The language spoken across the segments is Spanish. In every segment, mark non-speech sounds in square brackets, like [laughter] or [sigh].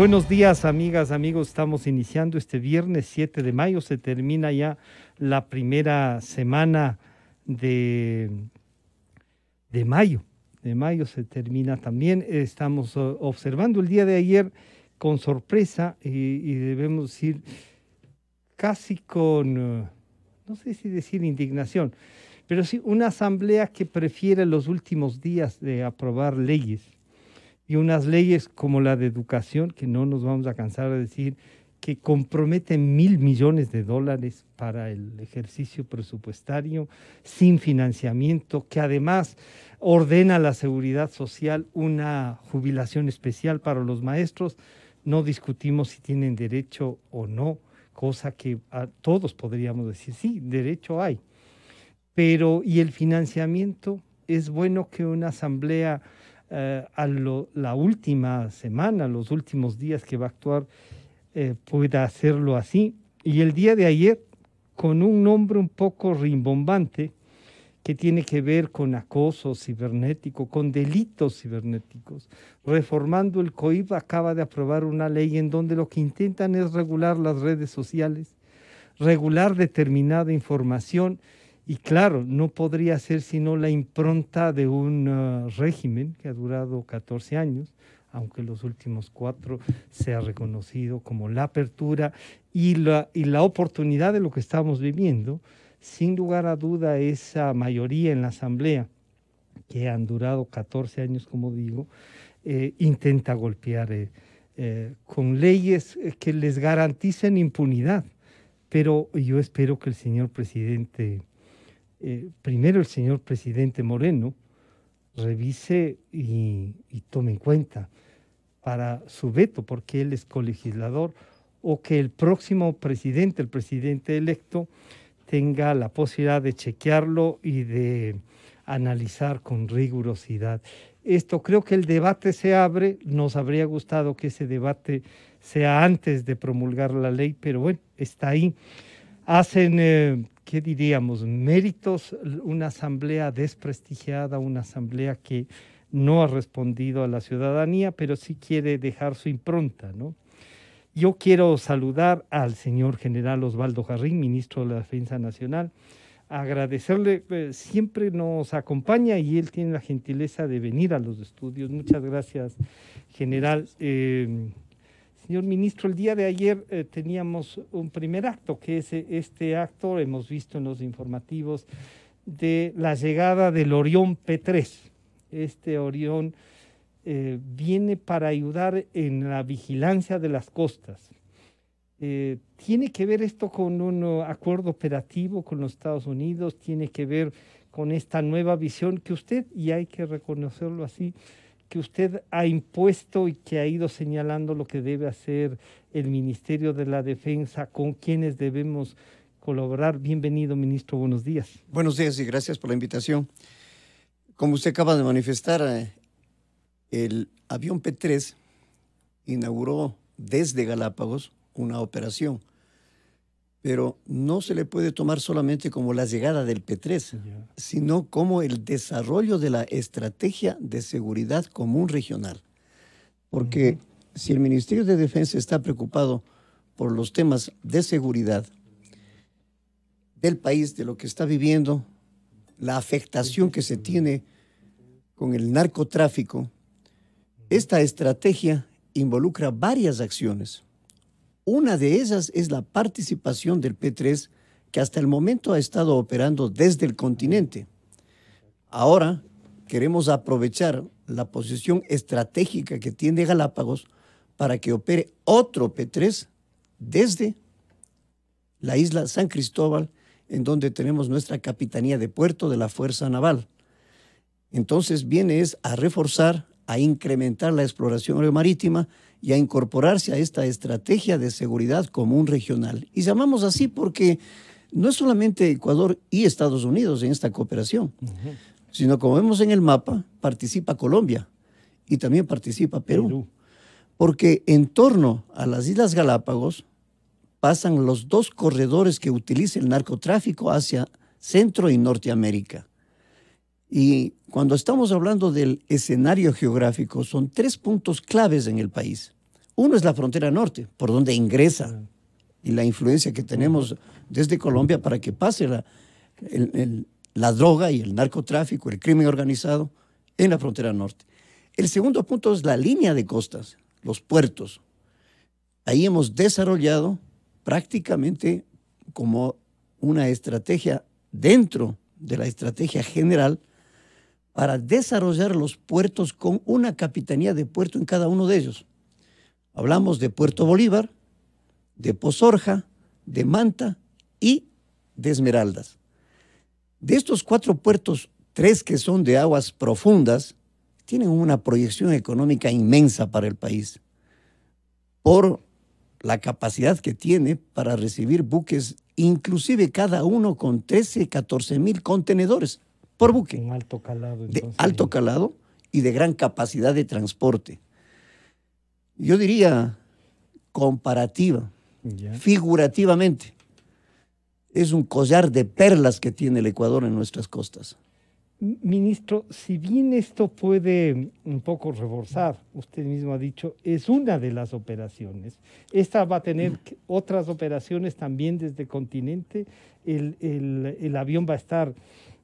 Buenos días, amigas, amigos. Estamos iniciando este viernes 7 de mayo. Se termina ya la primera semana de, de mayo. De mayo se termina también. Estamos eh, observando el día de ayer con sorpresa y, y debemos decir casi con, eh, no sé si decir indignación, pero sí una asamblea que prefiere los últimos días de aprobar leyes y unas leyes como la de educación, que no nos vamos a cansar de decir, que comprometen mil millones de dólares para el ejercicio presupuestario, sin financiamiento, que además ordena la seguridad social una jubilación especial para los maestros. No discutimos si tienen derecho o no, cosa que a todos podríamos decir, sí, derecho hay. Pero, ¿y el financiamiento? Es bueno que una asamblea eh, a la última semana, los últimos días que va a actuar, eh, pueda hacerlo así. Y el día de ayer, con un nombre un poco rimbombante, que tiene que ver con acoso cibernético, con delitos cibernéticos. Reformando el COIB acaba de aprobar una ley en donde lo que intentan es regular las redes sociales, regular determinada información y claro, no podría ser sino la impronta de un ah, régimen que ha durado 14 años, aunque los últimos cuatro se ha reconocido como la apertura y la, y la oportunidad de lo que estamos viviendo, sin lugar a duda esa mayoría en la Asamblea, que han durado 14 años, como digo, eh, intenta golpear eh, eh, con leyes que les garanticen impunidad. Pero yo espero que el señor presidente eh, primero el señor presidente Moreno revise y, tome en cuenta para su veto, porque él es colegislador, o que el próximo presidente, el presidente electo, tenga la posibilidad de chequearlo y de analizar con rigurosidad. Esto creo que el debate se abre, nos habría gustado que ese debate sea antes de promulgar la ley, pero bueno, está ahí. Hacen eh, ¿qué diríamos? Méritos, una asamblea desprestigiada, una asamblea que no ha respondido a la ciudadanía, pero sí quiere dejar su impronta, ¿no? Yo quiero saludar al señor general Osvaldo Jarrín, ministro de la Defensa Nacional, agradecerle, eh, siempre nos acompaña y él tiene la gentileza de venir a los estudios. Muchas gracias, general. Eh, Señor ministro, el día de ayer eh, teníamos un primer acto, que es eh, este acto, hemos visto en los informativos, de la llegada del Orión P3. Este Orión eh, viene para ayudar en la vigilancia de las costas. ¿Tiene que ver esto con un acuerdo operativo con los Estados Unidos? ¿Tiene que ver con esta nueva visión que usted, y hay que reconocerlo así, que usted ha impuesto y que ha ido señalando lo que debe hacer el Ministerio de la Defensa, con quienes debemos colaborar. Bienvenido, ministro. Buenos días. Buenos días y gracias por la invitación. Como usted acaba de manifestar, eh, el avión P-3 inauguró desde Galápagos una operación pero no se le puede tomar solamente como la llegada del P3, sino como el desarrollo de la estrategia de seguridad común regional. Porque si el Ministerio de Defensa está preocupado por los temas de seguridad del país, de lo que está viviendo, la afectación que se tiene con el narcotráfico, esta estrategia involucra varias acciones una de esas es la participación del P3, que hasta el momento ha estado operando desde el continente. Ahora queremos aprovechar la posición estratégica que tiene Galápagos para que opere otro P3 desde la isla San Cristóbal, en donde tenemos nuestra capitanía de puerto de la Fuerza Naval. Entonces viene es a reforzar, a incrementar la exploración marítima y a incorporarse a esta estrategia de seguridad común regional. Y llamamos así porque no es solamente Ecuador y Estados Unidos en esta cooperación, sino como vemos en el mapa, participa Colombia y también participa Perú. Perú. Porque en torno a las Islas Galápagos pasan los dos corredores que utiliza el narcotráfico hacia Centro y Norteamérica. Y cuando estamos hablando del escenario geográfico, son tres puntos claves en el país. Uno es la frontera norte, por donde ingresa y la influencia que tenemos desde Colombia para que pase la, la droga y el narcotráfico, el crimen organizado en la frontera norte. El segundo punto es la línea de costas, los puertos. Ahí hemos desarrollado prácticamente como una estrategia dentro de la estrategia general para desarrollar los puertos con una capitanía de puerto en cada uno de ellos. Hablamos de Puerto Bolívar, de Pozorja, de Manta y de Esmeraldas. De estos cuatro puertos, tres que son de aguas profundas, tienen una proyección económica inmensa para el país, por la capacidad que tiene para recibir buques, inclusive cada uno con 13, 14 mil contenedores por buque. alto calado. De alto calado y de gran capacidad de transporte. Yo diría comparativa, figurativamente. Es un collar de perlas que tiene el Ecuador en nuestras costas. Ministro, si bien esto puede un poco reforzar, usted mismo ha dicho, es una de las operaciones. Esta va a tener otras operaciones también desde continente. El, el avión va a estar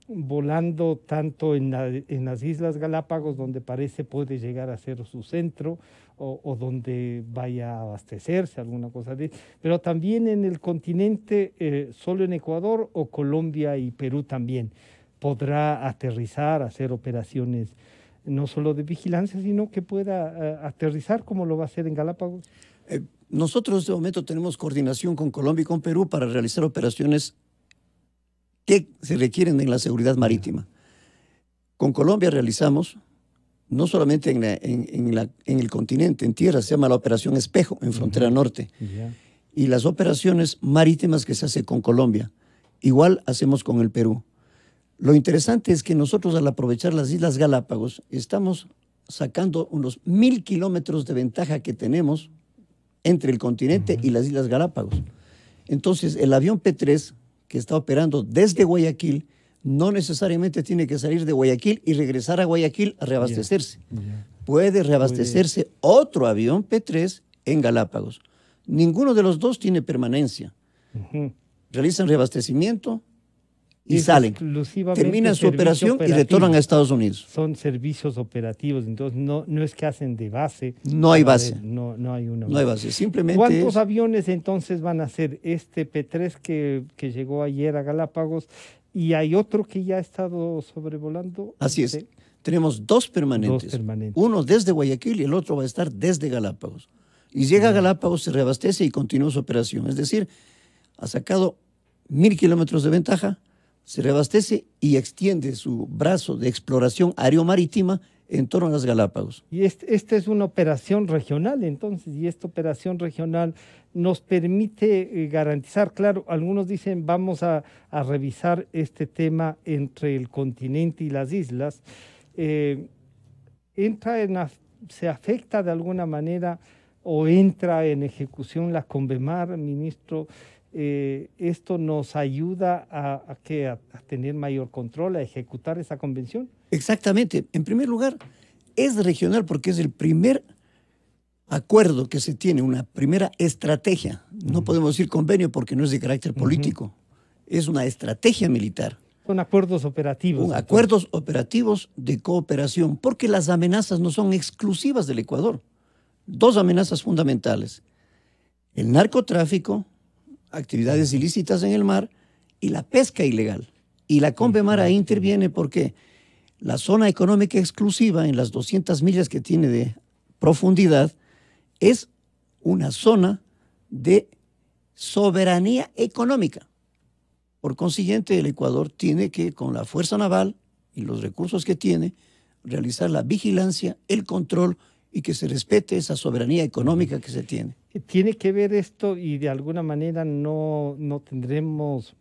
volando tanto en, en, las Islas Galápagos, donde parece puede llegar a ser su centro, o, donde vaya a abastecerse, alguna cosa de Pero también en el continente, eh, solo en Ecuador o Colombia y Perú también, podrá aterrizar, hacer operaciones no solo de vigilancia, sino que pueda eh, aterrizar como lo va a hacer en Galápagos. Eh, nosotros de este momento tenemos coordinación con Colombia y con Perú para realizar operaciones que se requieren en la seguridad marítima. Con Colombia realizamos, no solamente en, el continente, en tierra, se llama la Operación Espejo, en Frontera Norte. Y las operaciones marítimas que se hace con Colombia, igual hacemos con el Perú. Lo interesante es que nosotros al aprovechar las Islas Galápagos estamos sacando unos mil kilómetros de ventaja que tenemos entre el continente y las Islas Galápagos. Entonces, el avión P-3 que está operando desde Guayaquil no necesariamente tiene que salir de Guayaquil y regresar a Guayaquil a reabastecerse. Puede reabastecerse otro avión P3 en Galápagos. Ninguno de los dos tiene permanencia. Realizan reabastecimiento, y salen. Terminan su operación y retornan a Estados Unidos. Son servicios operativos, entonces no, no es que hacen de base. No hay base. no, no hay una base. No hay base, simplemente. ¿Cuántos aviones entonces van a ser? Este P3 que, que llegó ayer a Galápagos y hay otro que ya ha estado sobrevolando. Así es. Tenemos dos permanentes. dos permanentes. Uno desde Guayaquil y el otro va a estar desde Galápagos. Y llega a Galápagos, se reabastece y continúa su operación. Es decir, ha sacado mil kilómetros de ventaja se reabastece y extiende su brazo de exploración marítima en torno a las Galápagos. Y este, esta es una operación regional, entonces, y esta operación regional nos permite eh, garantizar, claro, algunos dicen vamos a, revisar este tema entre el continente y las islas, eh, entra se afecta de alguna manera o entra en ejecución la Convemar, ministro, eh, esto nos ayuda a, que, tener mayor control, a ejecutar esa convención. Exactamente. En primer lugar, es regional porque es el primer acuerdo que se tiene, una primera estrategia. No podemos decir convenio porque no es de carácter político, es una estrategia militar. Son acuerdos operativos. acuerdos operativos de cooperación, porque las amenazas no son exclusivas del Ecuador. Dos amenazas fundamentales. El narcotráfico actividades ilícitas en el mar y la pesca ilegal. Y la Mara interviene porque la zona económica exclusiva en las 200 millas que tiene de profundidad es una zona de soberanía económica. Por consiguiente, el Ecuador tiene que, con la fuerza naval y los recursos que tiene, realizar la vigilancia, el control y que se respete esa soberanía económica que se tiene. Tiene que ver esto y de alguna manera no, no tendremos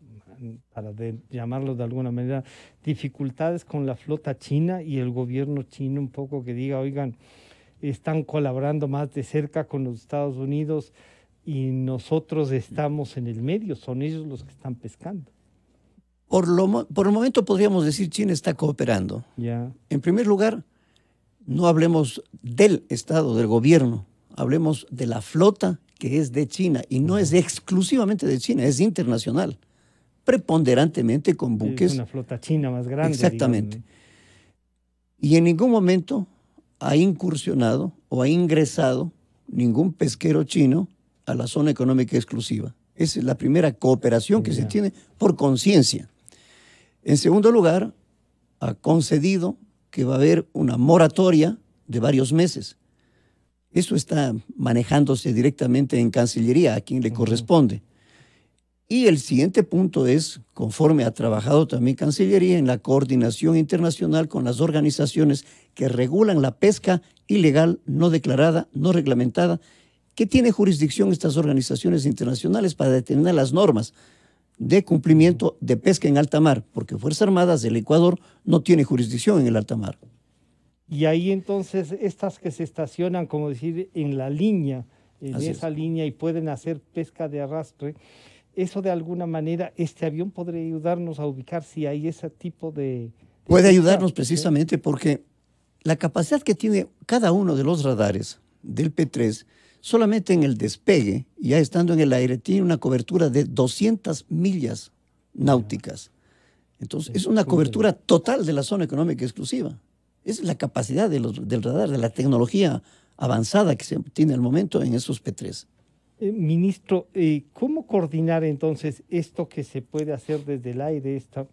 para llamarlo de alguna manera, dificultades con la flota china y el gobierno chino un poco que diga, oigan, están colaborando más de cerca con los Estados Unidos y nosotros estamos en el medio, son ellos los que están pescando. Por, lo, por el momento podríamos decir China está cooperando. ya En primer lugar, no hablemos del Estado, del gobierno, hablemos de la flota que es de China y no es exclusivamente de China, es internacional, preponderantemente con buques. Es una flota china más grande. Exactamente. Y en ningún momento ha incursionado o ha ingresado ningún pesquero chino a la zona económica exclusiva. Esa es la primera cooperación que se tiene por conciencia. En segundo lugar, ha concedido que va a haber una moratoria de varios meses. Eso está manejándose directamente en Cancillería, a quien le corresponde. Y el siguiente punto es, conforme ha trabajado también Cancillería, en la coordinación internacional con las organizaciones que regulan la pesca ilegal, no declarada, no reglamentada, que tiene jurisdicción estas organizaciones internacionales para determinar las normas de cumplimiento de pesca en alta mar, porque Fuerzas Armadas del Ecuador no tiene jurisdicción en el alta mar. Y ahí entonces estas que se estacionan, como decir, en la línea, en esa línea y pueden hacer pesca de arrastre, eso de alguna manera, este avión podría ayudarnos a ubicar si hay ese tipo de... de Puede ayudarnos precisamente porque la capacidad que tiene cada uno de los radares del P3 solamente en el despegue, ya estando en el aire, tiene una cobertura de 200 millas náuticas. Entonces, es una cobertura total de la zona económica exclusiva. es la capacidad del radar, de la tecnología avanzada que se tiene al momento en esos P3. Eh, ministro, eh, ¿cómo coordinar entonces esto que se puede hacer desde el aire esta,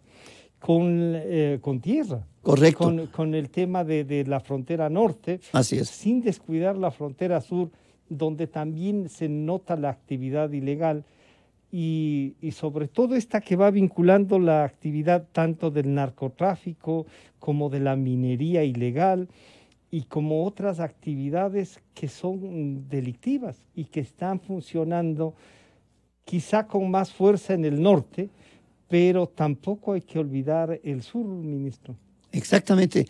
con, eh, tierra? Correcto. Con, el tema de, la frontera norte. Así Sin descuidar la frontera sur donde también se nota la actividad ilegal y, sobre todo esta que va vinculando la actividad tanto del narcotráfico como de la minería ilegal y como otras actividades que son delictivas y que están funcionando quizá con más fuerza en el norte, pero tampoco hay que olvidar el sur, ministro. Exactamente.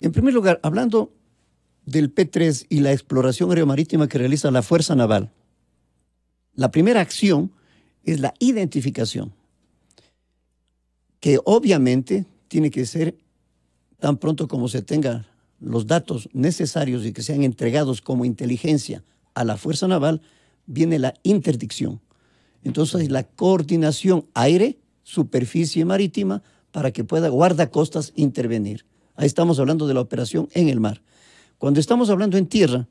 En primer lugar, hablando del P3 y la exploración aeromarítima que realiza la Fuerza Naval, la primera acción es la identificación, que obviamente tiene que ser tan pronto como se tengan los datos necesarios y que sean entregados como inteligencia a la Fuerza Naval, viene la interdicción. Entonces, la coordinación aire, superficie marítima, para que pueda guardacostas intervenir. Ahí estamos hablando de la operación en el mar. Cuando estamos hablando en tierra,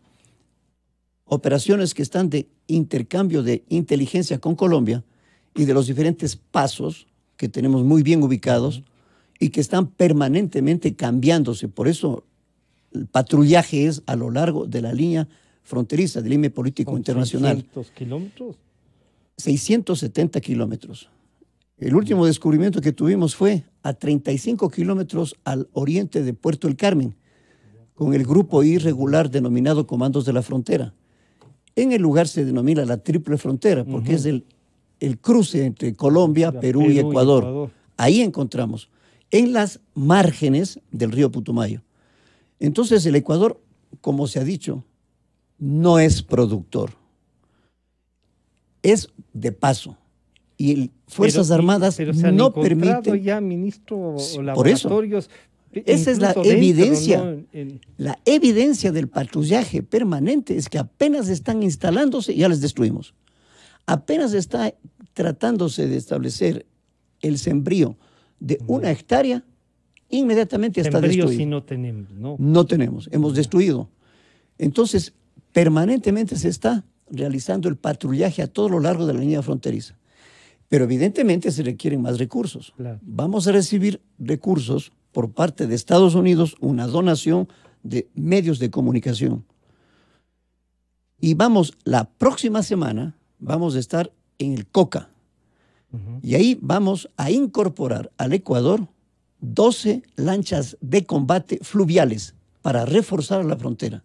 operaciones que están de intercambio de inteligencia con Colombia y de los diferentes pasos que tenemos muy bien ubicados y que están permanentemente cambiándose. Por eso el patrullaje es a lo largo de la línea fronteriza, del límite político internacional. ¿600 kilómetros? 670 kilómetros. El último descubrimiento que tuvimos fue a 35 kilómetros al oriente de Puerto El Carmen, con el grupo irregular denominado Comandos de la Frontera. En el lugar se denomina la Triple Frontera, porque es el, cruce entre Colombia, Perú, y Ecuador. Ahí encontramos, en las márgenes del río Putumayo. Entonces el Ecuador, como se ha dicho, no es productor. Es de paso. Y el Fuerzas Armadas no permiten. ya, ministro, Por eso... E Esa es la evidencia. La evidencia del patrullaje permanente es que apenas están instalándose, ya les destruimos. Apenas está tratándose de establecer el sembrío de una hectárea, inmediatamente está sembrío destruido. no tenemos, ¿no? No tenemos, hemos destruido. Entonces, permanentemente se está realizando el patrullaje a todo lo largo de la línea fronteriza. Pero evidentemente se requieren más recursos. Vamos a recibir recursos por parte de Estados Unidos una donación de medios de comunicación. Y vamos, la próxima semana vamos a estar en el COCA. Y ahí vamos a incorporar al Ecuador 12 lanchas de combate fluviales para reforzar la frontera.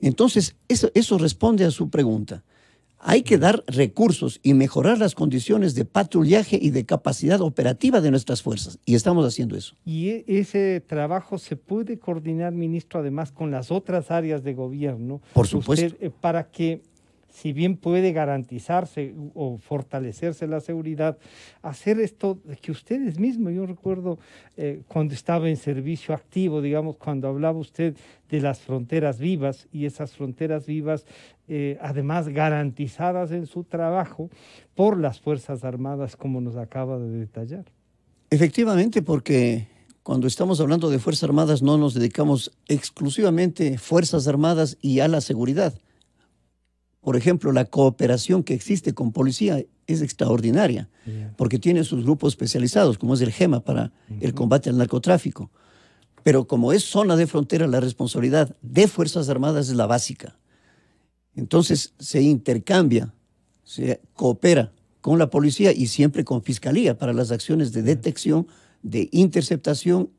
Entonces, eso responde a su pregunta. Hay que dar recursos y mejorar las condiciones de patrullaje y de capacidad operativa de nuestras fuerzas. Y estamos haciendo eso. Y e, ese trabajo se puede coordinar, ministro, además con las otras áreas de gobierno. Por supuesto. Eh, para que si bien puede garantizarse o fortalecerse la seguridad, hacer esto que ustedes mismos, yo recuerdo eh, cuando estaba en servicio activo, digamos, cuando hablaba usted de las fronteras vivas y esas fronteras vivas eh, además garantizadas en su trabajo por las Fuerzas Armadas, como nos acaba de detallar. Efectivamente, porque cuando estamos hablando de Fuerzas Armadas no nos dedicamos exclusivamente a Fuerzas Armadas y a la seguridad. Por ejemplo, la cooperación que existe con policía es extraordinaria, porque tiene sus grupos especializados, como es el GEMA para el combate al narcotráfico. Pero como es zona de frontera, la responsabilidad de Fuerzas Armadas es la básica. Entonces se intercambia, se coopera con la policía y siempre con fiscalía para las acciones de detección, de interceptación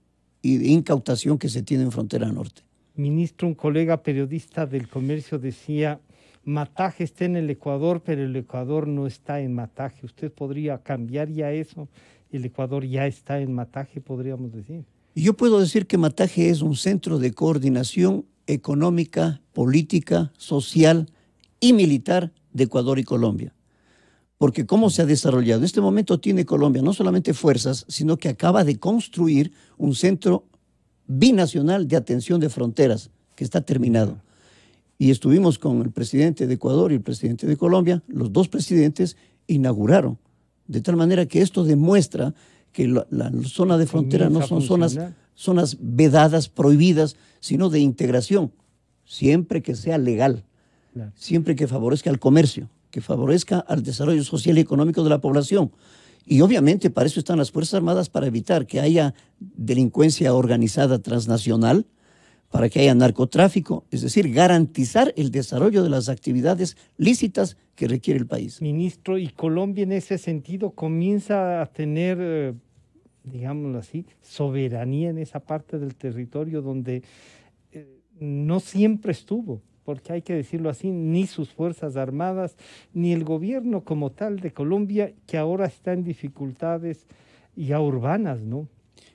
y de incautación que se tiene en frontera norte. Ministro, un colega periodista del comercio decía, Mataje está en el Ecuador, pero el Ecuador no está en Mataje. Usted podría cambiar ya eso. El Ecuador ya está en Mataje, podríamos decir. Yo puedo decir que Mataje es un centro de coordinación económica, política, social y militar de Ecuador y Colombia. Porque cómo se ha desarrollado. En este momento tiene Colombia no solamente fuerzas, sino que acaba de construir un centro binacional de atención de fronteras que está terminado y estuvimos con el presidente de Ecuador y el presidente de Colombia, los dos presidentes inauguraron. De tal manera que esto demuestra que la, zona de frontera no son zonas, zonas vedadas, prohibidas, sino de integración, siempre que sea legal, siempre que favorezca al comercio, que favorezca al desarrollo social y económico de la población. Y obviamente para eso están las Fuerzas Armadas, para evitar que haya delincuencia organizada transnacional, para que haya narcotráfico, es decir, garantizar el desarrollo de las actividades lícitas que requiere el país. Ministro, ¿y Colombia en ese sentido comienza a tener, eh, digámoslo así, soberanía en esa parte del territorio donde eh, no siempre estuvo? porque hay que decirlo así, ni sus Fuerzas Armadas, ni el gobierno como tal de Colombia, que ahora está en dificultades ya urbanas, ¿no?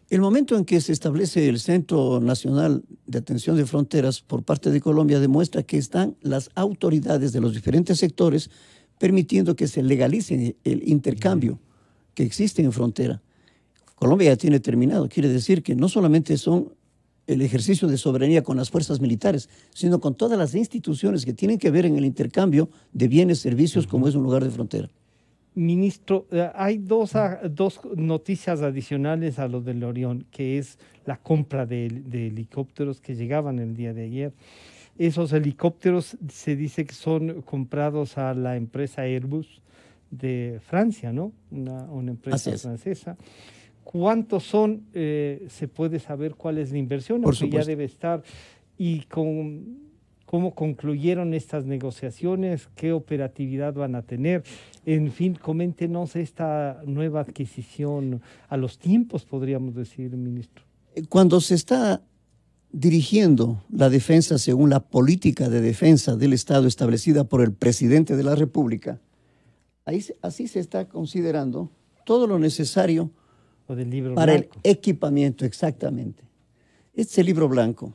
El momento en que se establece el Centro Nacional de Atención de Fronteras por parte de Colombia demuestra que están las autoridades de los diferentes sectores permitiendo que se legalice el intercambio que existe en frontera. Colombia ya tiene terminado, quiere decir que no solamente son el ejercicio de soberanía con las fuerzas militares, sino con todas las instituciones que tienen que ver en el intercambio de bienes, servicios, como es un lugar de frontera. Ministro, eh, hay dos, ah, dos noticias adicionales a lo del Orión, que es la compra de, helicópteros que llegaban el día de ayer. Esos helicópteros se dice que son comprados a la empresa Airbus de Francia, ¿no? Una, empresa francesa. ¿Cuántos son? Eh, ¿Se puede saber cuál es la inversión? porque ya debe estar. Y con cómo concluyeron estas negociaciones, qué operatividad van a tener. En fin, coméntenos esta nueva adquisición a los tiempos, podríamos decir, ministro. Cuando se está dirigiendo la defensa según la política de defensa del Estado establecida por el presidente de la República, ahí, así se está considerando todo lo necesario para el equipamiento, exactamente. Este libro blanco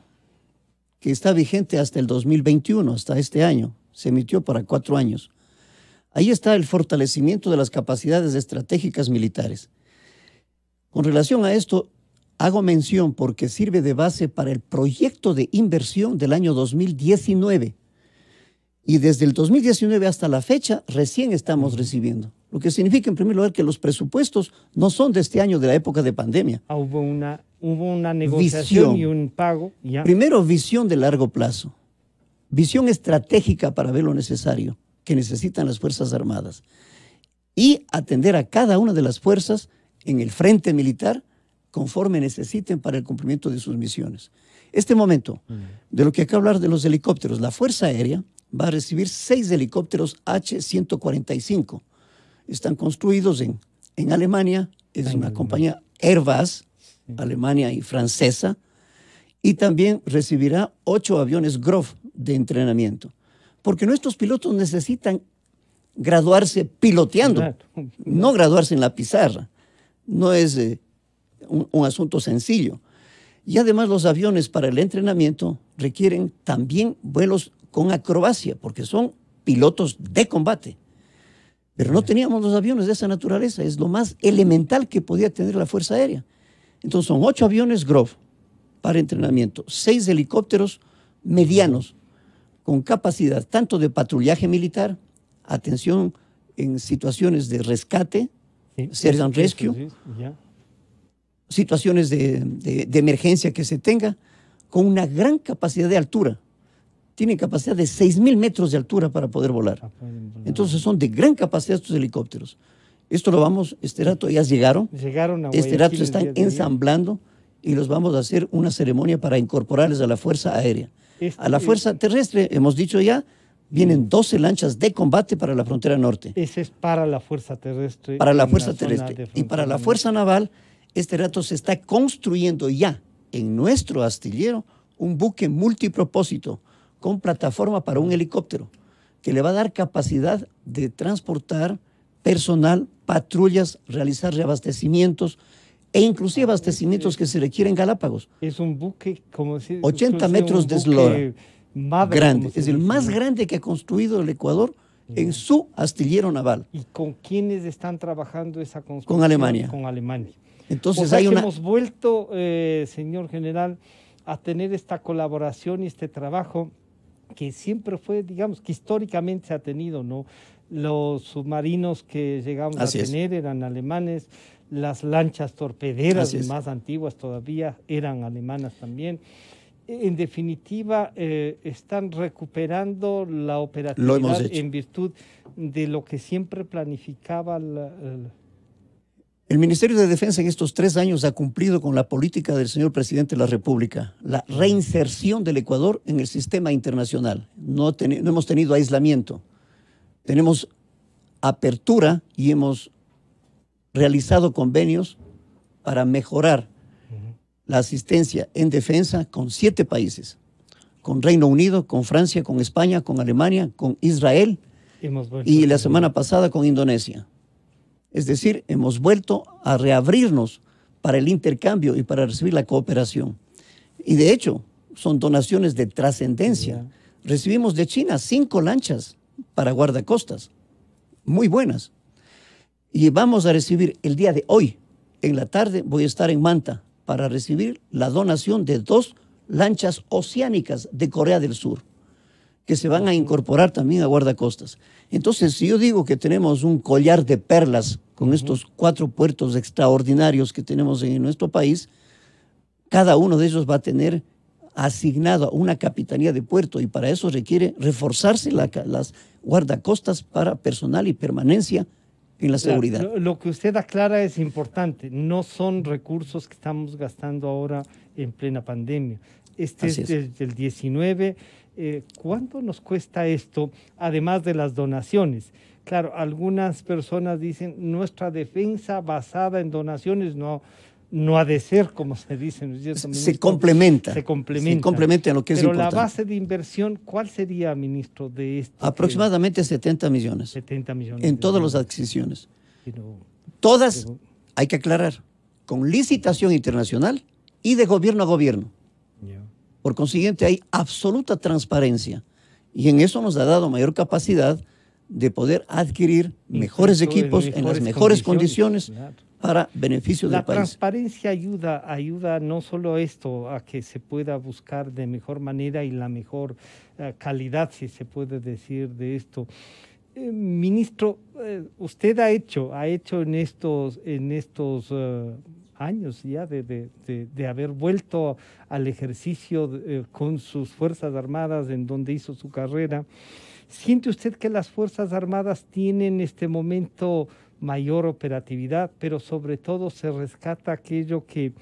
que está vigente hasta el 2021, hasta este año. Se emitió para cuatro años. Ahí está el fortalecimiento de las capacidades estratégicas militares. Con relación a esto, hago mención porque sirve de base para el proyecto de inversión del año 2019. Y desde el 2019 hasta la fecha recién estamos recibiendo. Lo que significa, en primer lugar, que los presupuestos no son de este año, de la época de pandemia. Ah, hubo, una, hubo una negociación y un pago. Primero, visión de largo plazo. Visión estratégica para ver lo necesario que necesitan las Fuerzas Armadas. Y atender a cada una de las fuerzas en el frente militar conforme necesiten para el cumplimiento de sus misiones. Este momento, mm. de lo que acabo de hablar de los helicópteros, la Fuerza Aérea va a recibir seis helicópteros H-145 están construidos en, Alemania, es una compañía Airbus, Alemania y francesa, y también recibirá ocho aviones Grof de entrenamiento, porque nuestros pilotos necesitan graduarse piloteando, [laughs] no graduarse en la pizarra. No es eh, un asunto sencillo. Y además los aviones para el entrenamiento requieren también vuelos con acrobacia, porque son pilotos de combate. Pero no teníamos los aviones de esa naturaleza, es lo más elemental que podía tener la Fuerza Aérea. Entonces son ocho aviones Grove para entrenamiento, seis helicópteros medianos con capacidad tanto de patrullaje militar, atención en situaciones de rescate, search and situaciones de emergencia que se tenga, con una gran capacidad de altura tienen capacidad de 6.000 metros de altura para poder ah, volar. Entonces son de gran capacidad estos helicópteros. Esto lo vamos, este rato ya llegaron. Llegaron Este rato están ensamblando y los vamos a hacer una ceremonia para incorporarles a la Fuerza Aérea. a la este Fuerza Terrestre, hemos dicho ya, vienen 12 lanchas de combate para la frontera norte. Ese es para la Fuerza Terrestre. Para la Fuerza Terrestre. Y para la Fuerza Naval, este rato se está construyendo ya en nuestro astillero un buque multipropósito con plataforma para un helicóptero que le va a dar capacidad de transportar personal, patrullas, realizar reabastecimientos e inclusive ah, abastecimientos que se requieren en Galápagos. Es un buque como si 80 metros de eslora. grande, es el más grande que ha construido el Ecuador en su astillero naval. ¿Y con quiénes están trabajando esa construcción? Con Alemania. Con Alemania. Entonces hay una... hemos vuelto, eh, señor general, a tener esta colaboración y este trabajo que siempre fue, digamos, que históricamente se ha tenido, ¿no? Los submarinos que llegamos a tener eran alemanes, las lanchas torpederas más antiguas todavía eran alemanas también. En definitiva, eh, están recuperando la operatividad en virtud de lo que siempre planificaba el la el Ministerio de Defensa en estos tres años ha cumplido con la política del señor presidente de la República, la reinserción del Ecuador en el sistema internacional. No, hemos tenido aislamiento, tenemos apertura y hemos realizado convenios para mejorar la asistencia en defensa con siete países, con Reino Unido, con Francia, con España, con Alemania, con Israel y la semana pasada con Indonesia. Es decir, hemos vuelto a reabrirnos para el intercambio y para recibir la cooperación. Y de hecho, son donaciones de trascendencia. Recibimos de China cinco lanchas para guardacostas, muy buenas. Y vamos a recibir el día de hoy, en la tarde, voy a estar en Manta para recibir la donación de dos lanchas oceánicas de Corea del Sur que se van a incorporar también a guardacostas. Entonces, si yo digo que tenemos un collar de perlas con estos cuatro puertos extraordinarios que tenemos en nuestro país, cada uno de ellos va a tener asignado una capitanía de puerto y para eso requiere reforzarse las guardacostas para personal y permanencia en la seguridad. Lo, que usted aclara es importante, no son recursos que estamos gastando ahora en plena pandemia. Este es, del el 19 eh, ¿Cuánto nos cuesta esto, además de las donaciones? Claro, algunas personas dicen, nuestra defensa basada en donaciones no, no ha de ser, como se dice. Se, complementa, se complementa. Se complementa. en lo que es importante. Pero la base de inversión, ¿cuál sería, ministro, de esto? Aproximadamente 70 millones. 70 millones. En todas las adquisiciones. todas, hay que aclarar, con licitación internacional y de gobierno a gobierno. Por consiguiente, hay absoluta transparencia y en eso nos ha dado mayor capacidad de poder adquirir mejores equipos en las mejores condiciones, para beneficio del país. La transparencia ayuda, ayuda no solo a esto, a que se pueda buscar de mejor manera y la mejor eh, calidad, si se puede decir, de esto. Eh, ministro, eh, usted ha hecho, ha hecho en estos, en estos años ya de, de, de, haber vuelto al ejercicio eh, con sus Fuerzas Armadas en donde hizo su carrera. ¿Siente usted que las Fuerzas Armadas tienen en este momento mayor operatividad, pero sobre todo se rescata aquello que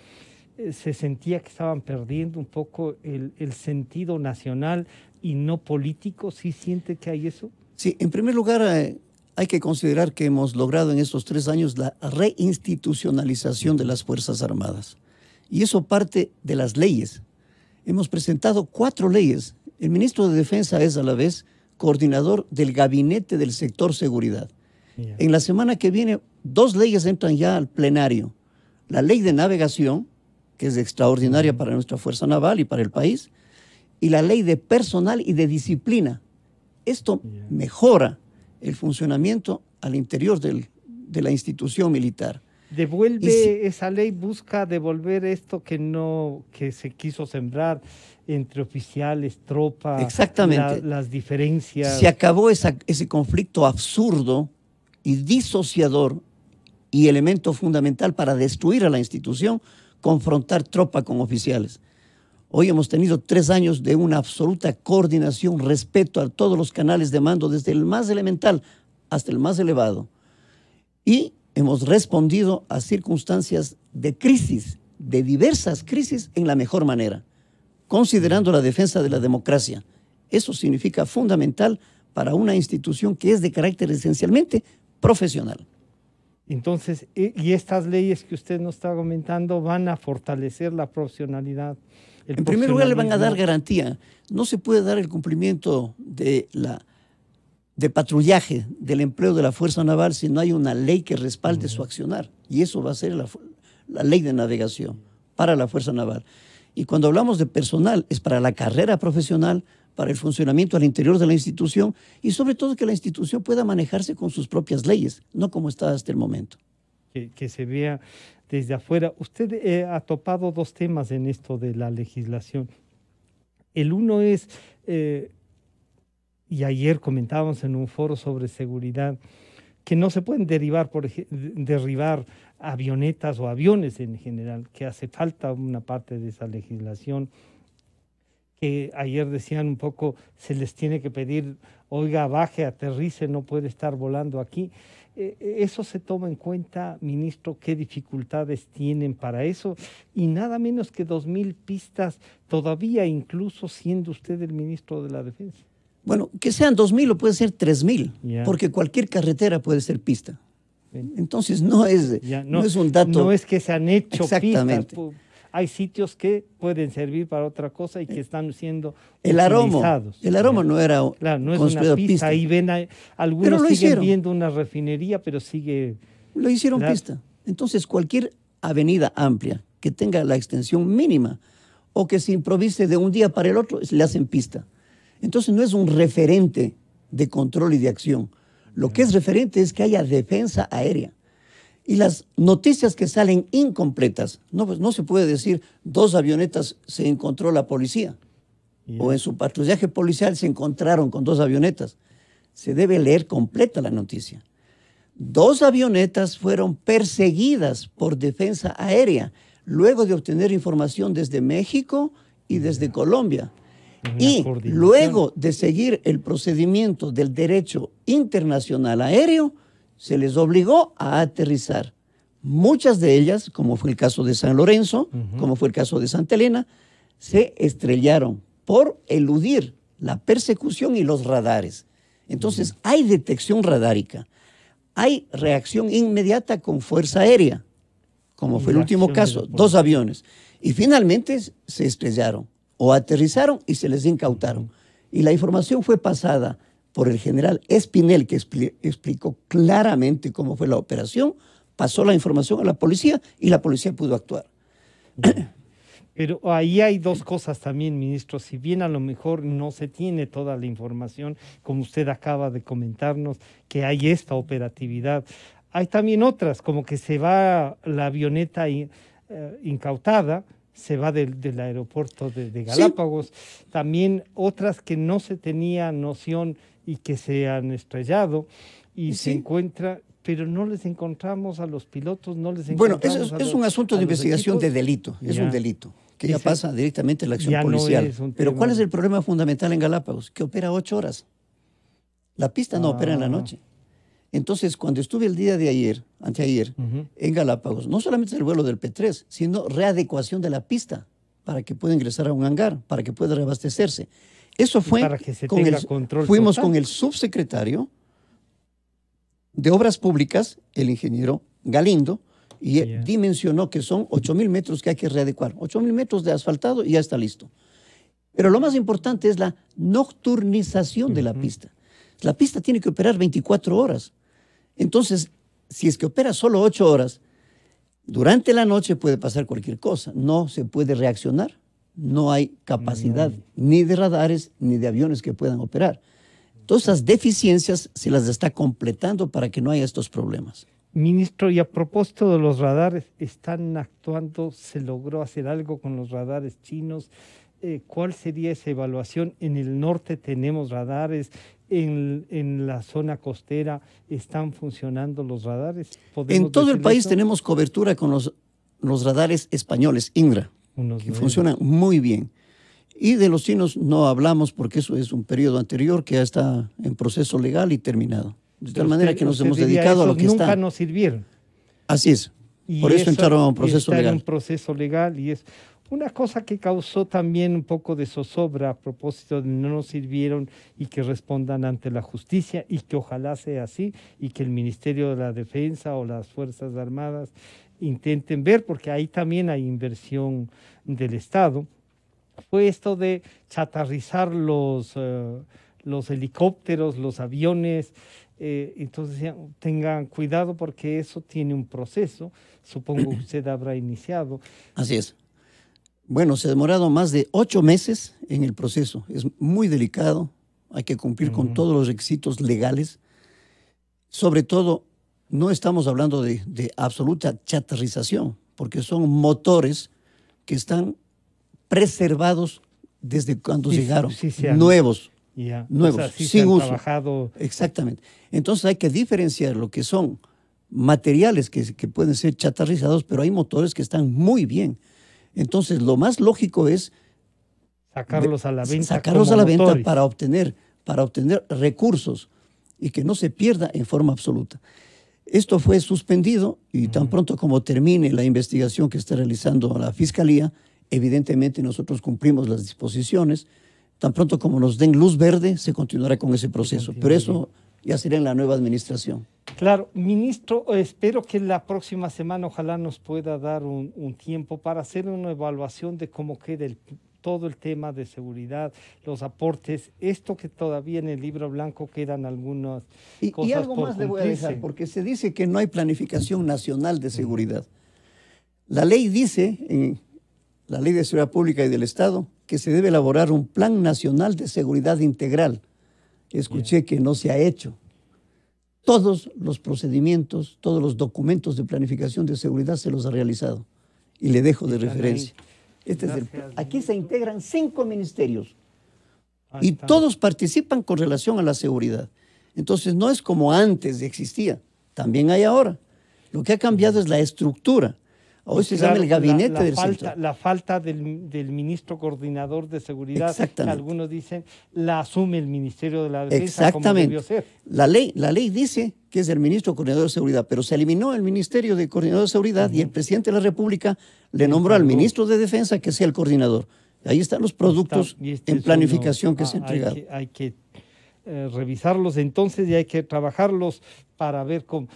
eh, se sentía que estaban perdiendo un poco el, el sentido nacional y no político? ¿Sí siente que hay eso? Sí, en primer lugar, eh, hay que considerar que hemos logrado en estos tres años la reinstitucionalización de las Fuerzas Armadas. Y eso parte de las leyes. Hemos presentado cuatro leyes. El ministro de Defensa es a la vez coordinador del gabinete del sector seguridad. En la semana que viene, dos leyes entran ya al plenario. La ley de navegación, que es extraordinaria para nuestra Fuerza Naval y para el país, y la ley de personal y de disciplina. Esto mejora el funcionamiento al interior de la institución militar. Devuelve esa ley, busca devolver esto que no que se quiso sembrar entre oficiales, tropas, exactamente. las diferencias. Se acabó ese conflicto absurdo y disociador y elemento fundamental para destruir a la institución, confrontar tropa con oficiales. Hoy hemos tenido tres años de una absoluta coordinación, respecto a todos los canales de mando, desde el más elemental hasta el más elevado. Y hemos respondido a circunstancias de crisis, de diversas crisis, en la mejor manera, considerando la defensa de la democracia. Eso significa fundamental para una institución que es de carácter esencialmente profesional. Entonces, eh, y estas leyes que usted nos está comentando van a fortalecer la profesionalidad en primer lugar, le van a dar garantía. No se puede dar el cumplimiento de la de patrullaje del empleo de la Fuerza Naval si no hay una ley que respalde su accionar. Y eso va a ser la, ley de navegación para la Fuerza Naval. Y cuando hablamos de personal, es para la carrera profesional, para el funcionamiento al interior de la institución y sobre todo que la institución pueda manejarse con sus propias leyes, no como está hasta el momento. que, se vea desde afuera. Usted eh, ha topado dos temas en esto de la legislación. El uno es, eh, y ayer comentábamos en un foro sobre seguridad, que no se pueden derivar, derribar avionetas o aviones en general, que hace falta una parte de esa legislación que ayer decían un poco, se les tiene que pedir, oiga, baje, aterrice, no puede estar volando aquí. Eh, eh, eso se toma en cuenta, ministro, qué dificultades tienen para eso. Y nada menos que dos mil pistas todavía, incluso siendo usted el ministro de la Defensa. Bueno, que sean dos mil o puede ser tres mil, porque cualquier carretera puede ser pista. Entonces no es, no, es un dato. No es que se han hecho Exactamente hay sitios que pueden servir para otra cosa y que eh, están siendo el Aroma, el aroma no era claro, no es una pista, ven algunos siguen viendo una refinería, pero sigue... Lo hicieron pista. Entonces, cualquier avenida amplia que tenga la extensión mínima o que se improvise de un día para el otro, le hacen pista. Entonces, no es un referente de control y de acción. Lo que es referente es que haya defensa aérea y las noticias que salen incompletas. No, pues no se puede decir dos avionetas se encontró la policía. O en su patrullaje policial se encontraron con dos avionetas. Se debe leer completa la noticia. Dos avionetas fueron perseguidas por defensa aérea luego de obtener información desde México y desde Colombia. Y luego de seguir el procedimiento del derecho internacional aéreo, se les obligó a aterrizar. Muchas de ellas, como fue el caso de San Lorenzo, como fue el caso de Santa Elena, se estrellaron por eludir la persecución y los radares. Entonces, hay detección radárica, hay reacción inmediata con fuerza aérea, como fue el último caso, dos aviones. Y finalmente se estrellaron o aterrizaron y se les incautaron. Y la información fue pasada por el general Espinel, que explicó claramente cómo fue la operación, pasó la información a la policía y la policía pudo actuar. [clears throat] Pero ahí hay dos cosas también, ministro. Si bien a lo mejor no se tiene toda la información, como usted acaba de comentarnos, que hay esta operatividad, hay también otras, como que se va la avioneta eh, incautada, se va del, aeropuerto de, Galápagos, también otras que no se tenía noción y que se han estrellado y se encuentra pero no les encontramos a los pilotos, no les encontramos. Bueno, es, es, un asunto de investigación de delito, es un delito que ya pasa directamente a la acción policial. pero ¿cuál es el problema fundamental en Galápagos? Que opera ocho horas. La pista no opera en la ah. noche. Entonces, cuando estuve el día de ayer, anteayer, en Galápagos, no solamente el vuelo del P3, sino readecuación de la pista para que pueda ingresar a un hangar, para que pueda reabastecerse. Eso fue con el, fuimos con el subsecretario de Obras Públicas, el ingeniero Galindo, y dimensionó que son 8 mil metros que hay que readecuar. 8 mil metros de asfaltado y ya está listo. Pero lo más importante es la nocturnización de la pista. La pista tiene que operar 24 horas. Entonces, si es que opera solo 8 horas, durante la noche puede pasar cualquier cosa. No se puede reaccionar no hay capacidad mm. ni de radares ni de aviones que puedan operar. Todas esas deficiencias se las está completando para que no haya estos problemas. Ministro, y a propósito de los radares, ¿están actuando? ¿Se logró hacer algo con los radares chinos? Eh, ¿Cuál sería esa evaluación? En el norte tenemos radares, en, la zona costera están funcionando los radares. En todo el país tenemos cobertura con los, los radares españoles, INRA que funciona muy bien. Y de los chinos no hablamos porque eso es un periodo anterior que ya está en proceso legal y terminado. De tal manera que nos hemos dedicado a lo que nunca nos sirvieron. Así es. Y Por eso, entraron a un proceso legal. un proceso legal y es una cosa que causó también un poco de zozobra a propósito de no nos sirvieron y que respondan ante la justicia y que ojalá sea así y que el Ministerio de la Defensa o las Fuerzas Armadas intenten ver, porque ahí también hay inversión del Estado, fue esto de chatarrizar los, eh, los helicópteros, los aviones. Eh, entonces tengan cuidado porque eso tiene un proceso, supongo que [clears throat] usted habrá iniciado. Así es. Bueno, se ha demorado más de ocho meses en el proceso. Es muy delicado, hay que cumplir con todos los requisitos legales. Sobre todo, no estamos hablando de, absoluta chatarrización, porque son motores que están preservados desde cuando llegaron, nuevos, nuevos, sin uso. Exactamente. Entonces hay que diferenciar lo que son materiales que, pueden ser chatarrizados, pero hay motores que están muy bien. Entonces lo más lógico es sacarlos a la venta, sacarlos a la venta para obtener, para obtener recursos y que no se pierda en forma absoluta. Esto fue suspendido y tan pronto como termine la investigación que está realizando la Fiscalía, evidentemente nosotros cumplimos las disposiciones. Tan pronto como nos den luz verde, se continuará con ese proceso. Pero eso ya será en la nueva administración. Claro, ministro, espero que la próxima semana ojalá nos pueda dar un, tiempo para hacer una evaluación de cómo queda el todo el tema de seguridad, los aportes, esto que todavía en el libro blanco quedan algunos y, algo más le voy a dejar, porque se dice que no hay planificación nacional de seguridad. La ley dice, en la ley de seguridad pública y del Estado, que se debe elaborar un plan nacional de seguridad integral. Escuché que no se ha hecho. Todos los procedimientos, todos los documentos de planificación de seguridad se los ha realizado. Y le dejo de referencia. Este aquí se integran cinco ministerios y todos participan con relación a la seguridad. Entonces no es como antes existía, también hay ahora. Lo que ha cambiado es la estructura. Hoy se llama el gabinete de del falta, La falta del, ministro coordinador de seguridad. Algunos dicen la asume el Ministerio de la Defensa Exactamente. como debió ser. La ley, la ley dice que es el ministro coordinador de seguridad, pero se eliminó el Ministerio de Coordinador de Seguridad y el presidente de la República le nombró al ministro de Defensa que sea el coordinador. Ahí están los productos este en planificación que ah, se han entregado. Hay que, eh, revisarlos entonces y hay que trabajarlos para ver cómo.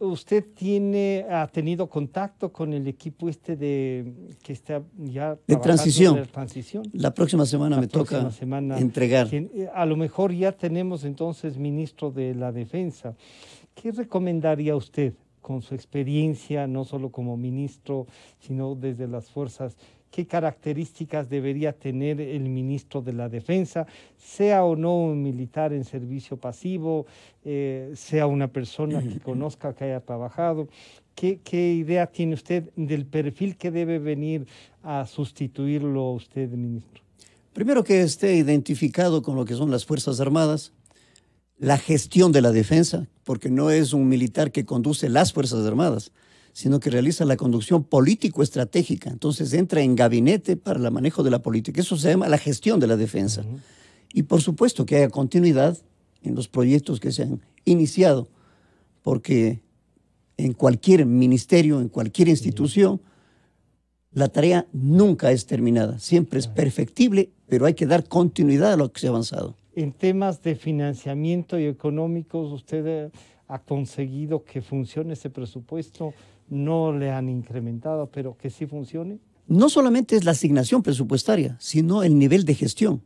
¿Usted tiene, ha tenido contacto con el equipo este de que está ya de transición. la próxima semana me toca entregar. Eh, a lo mejor ya tenemos entonces ministro de la Defensa. ¿Qué recomendaría usted con su experiencia, no solo como ministro, sino desde las fuerzas qué características debería tener el ministro de la Defensa, sea o no un militar en servicio pasivo, eh, sea una persona que [clears throat] conozca, que haya trabajado. ¿Qué, ¿Qué idea tiene usted del perfil que debe venir a sustituirlo usted, ministro? Primero que esté identificado con lo que son las Fuerzas Armadas, la gestión de la defensa, porque no es un militar que conduce las Fuerzas Armadas, sino que realiza la conducción político-estratégica. Entonces entra en gabinete para el manejo de la política. Eso se llama la gestión de la defensa. Y por supuesto que haya continuidad en los proyectos que se han iniciado, porque en cualquier ministerio, en cualquier institución, la tarea nunca es terminada. Siempre es perfectible, pero hay que dar continuidad a lo que se ha avanzado. En temas de financiamiento y económicos, usted ha conseguido que funcione ese presupuesto no le han incrementado, pero que sí funcione. No solamente es la asignación presupuestaria, sino el nivel de gestión.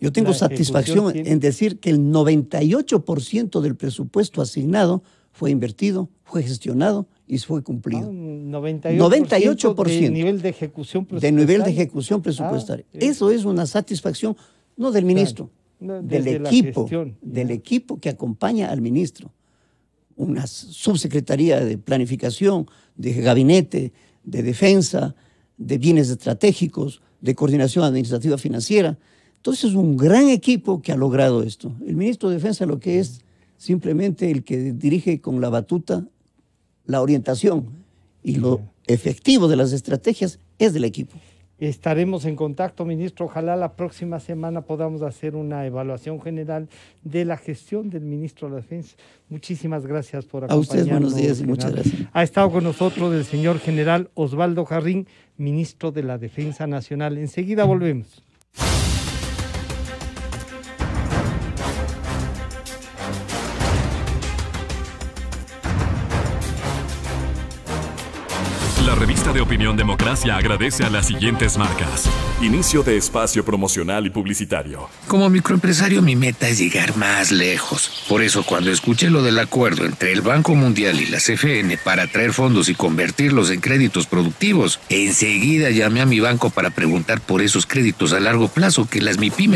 Yo tengo satisfacción en decir que el 98% del presupuesto asignado fue invertido, fue gestionado y fue cumplido. 98%, ah, del de nivel de ejecución presupuestaria. nivel de ejecución ah, presupuestaria. Eh. Eso es una satisfacción, no del ministro, del equipo, del equipo que acompaña al ministro una subsecretaría de planificación, de gabinete, de defensa, de bienes estratégicos, de coordinación administrativa financiera. Entonces, es un gran equipo que ha logrado esto. El ministro de Defensa lo que es simplemente el que dirige con la batuta la orientación y lo efectivo de las estrategias es del equipo. Estaremos en contacto, ministro. Ojalá la próxima semana podamos hacer una evaluación general de la gestión del ministro de la Defensa. Muchísimas gracias por acompañarnos. A ustedes buenos días y muchas gracias. Ha estado con nosotros el señor general Osvaldo Jarrín, ministro de la Defensa Nacional. Enseguida volvemos. Unión Democracia agradece a las siguientes marcas. Inicio de espacio promocional y publicitario. Como microempresario mi meta es llegar más lejos. Por eso cuando escuché lo del acuerdo entre el Banco Mundial y la CFN para traer fondos y convertirlos en créditos productivos, enseguida llamé a mi banco para preguntar por esos créditos a largo plazo que las MIPIME...